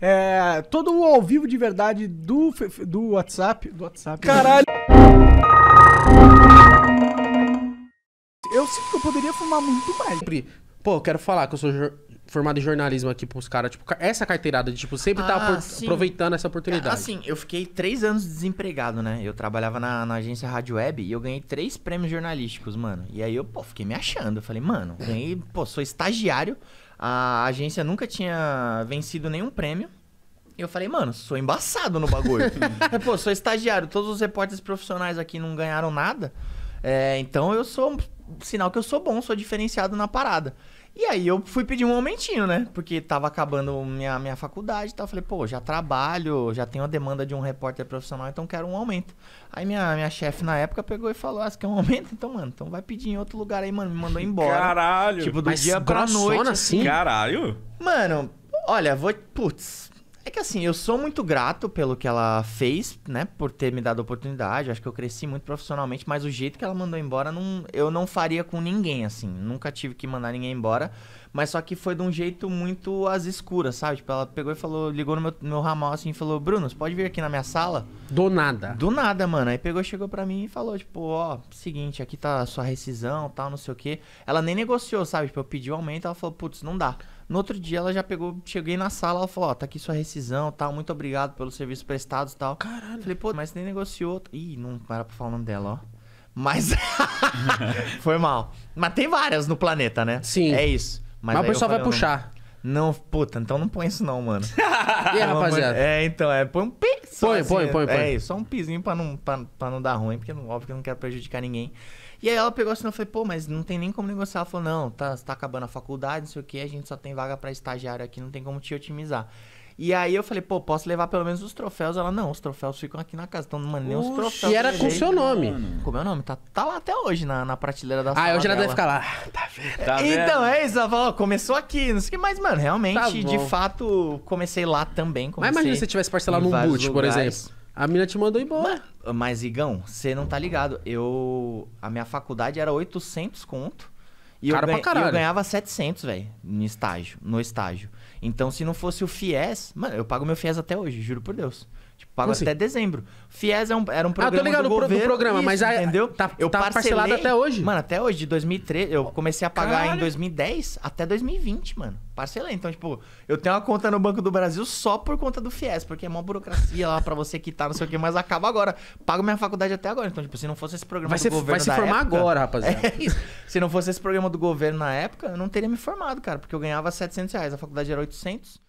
É, todo o ao vivo de verdade do, do WhatsApp. Do WhatsApp. Né? Caralho! Eu sinto que eu poderia fumar muito mais. Pô, eu quero falar que eu sou formado em jornalismo aqui pros caras, tipo, essa carteirada de, tipo, sempre tá ah, tava por... aproveitando essa oportunidade. É, assim, eu fiquei três anos desempregado, né? Eu trabalhava na, na agência Rádio Web e eu ganhei três prêmios jornalísticos, mano. E aí eu, pô, fiquei me achando. Eu falei, mano, ganhei, pô, sou estagiário. A agência nunca tinha vencido nenhum prêmio. E eu falei, mano, sou embaçado no bagulho. É, pô, sou estagiário, todos os repórteres profissionais aqui não ganharam nada. É, então eu sou. Sinal que eu sou bom, sou diferenciado na parada. E aí eu fui pedir um aumentinho, né? Porque tava acabando minha, minha faculdade e tal. Falei, pô, já trabalho, já tenho a demanda de um repórter profissional, então quero um aumento. Aí minha, minha chefe na época pegou e falou, ah, você quer um aumento? Então, mano, então vai pedir em outro lugar aí, mano. Me mandou embora. Caralho! Tipo, do Mas dia pra noite. Assim? assim. Caralho! Mano, olha, vou... Putz, é que assim, eu sou muito grato pelo que ela fez, né? Por ter me dado a oportunidade. Acho que eu cresci muito profissionalmente, mas o jeito que ela mandou embora, não, eu não faria com ninguém, assim. Nunca tive que mandar ninguém embora. Mas só que foi de um jeito muito às escuras, sabe? Tipo, ela pegou e falou, ligou no meu, meu ramal assim e falou: Bruno, você pode vir aqui na minha sala? Do nada. Do nada, mano. Aí pegou, chegou para mim e falou: Tipo, ó, seguinte, aqui tá a sua rescisão, tal, não sei o quê. Ela nem negociou, sabe? Tipo, eu pedi o um aumento, ela falou: Putz, não dá. No outro dia ela já pegou, cheguei na sala, ela falou, ó, oh, tá aqui sua rescisão, tal, muito obrigado pelos serviços prestados e tal. Caralho. Falei, pô, mas nem negociou. Ih, não era pra falar o nome dela, ó. Mas. foi mal. Mas tem várias no planeta, né? Sim. É isso. Mas, mas o pessoal vai puxar. Não, puta, então não põe isso não, mano. e aí, rapaziada? É, então, é, põe um pi põe, assim, põe, é, põe, põe. É, só um pizinho pra não, pra, pra não dar ruim, porque óbvio que eu não quero prejudicar ninguém. E aí ela pegou assim e falei, pô, mas não tem nem como negociar. Ela falou, não, tá, tá acabando a faculdade, não sei o que, a gente só tem vaga pra estagiário aqui, não tem como te otimizar. E aí eu falei, pô, posso levar pelo menos os troféus? Ela, não, os troféus ficam aqui na casa. Então, mano, nem os troféus. E era com seu nome. Mano. Com meu nome. Tá, tá lá até hoje na, na prateleira da ah, sala. Ah, hoje ela deve ficar lá. Ah, tá vendo? Tá Então, é isso. Ela falou, começou aqui, não sei o que mais, mano. Realmente, tá de fato, comecei lá também. Comecei mas imagina se tivesse parcelado num boot, por exemplo. A mina te mandou embora. Mas, mas Igão, você não tá ligado. Eu. A minha faculdade era 800 conto. E Cara eu, pra caralho. eu ganhava 700, velho, no estágio, no estágio. Então, se não fosse o FIES... Mano, eu pago meu FIES até hoje, juro por Deus. Tipo, pago assim? até dezembro. FIES é um, era um programa. Ah, tô ligado do, governo, do programa, isso, mas Entendeu? Tá, eu tá parcelei, parcelado até hoje. Mano, até hoje, de 2013. Eu comecei a pagar Caralho. em 2010 até 2020, mano. Parcelei. Então, tipo, eu tenho uma conta no Banco do Brasil só por conta do FIES, porque é uma burocracia lá pra você quitar, não sei o quê, mas acaba agora. Pago minha faculdade até agora. Então, tipo, se não fosse esse programa vai do se, governo. Vai se formar época, agora, rapaziada. É isso. Se não fosse esse programa do governo na época, eu não teria me formado, cara, porque eu ganhava 700 reais, a faculdade era 800.